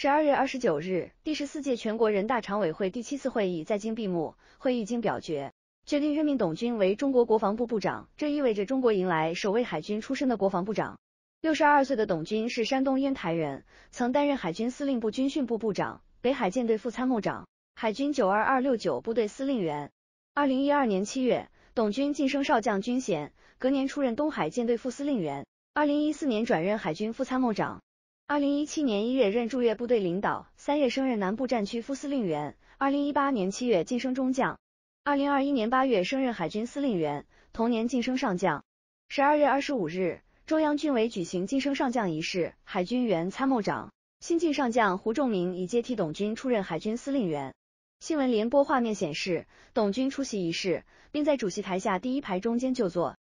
十二月二十九日，第十四届全国人大常委会第七次会议在京闭幕。会议经表决，决定任命董军为中国国防部部长。这意味着中国迎来首位海军出身的国防部长。六十二岁的董军是山东烟台人，曾担任海军司令部军训部部长、北海舰队副参谋长、海军九二二六九部队司令员。二零一二年七月，董军晋升少将军衔，隔年出任东海舰队副司令员。二零一四年转任海军副参谋长。二零一七年一月任驻越部队领导，三月升任南部战区副司令员。二零一八年七月晋升中将，二零二一年八月升任海军司令员，同年晋升上将。十二月二十五日，中央军委举行晋升上将仪式，海军原参谋长、新晋上将胡仲明已接替董军出任海军司令员。新闻联播画面显示，董军出席仪式，并在主席台下第一排中间就坐。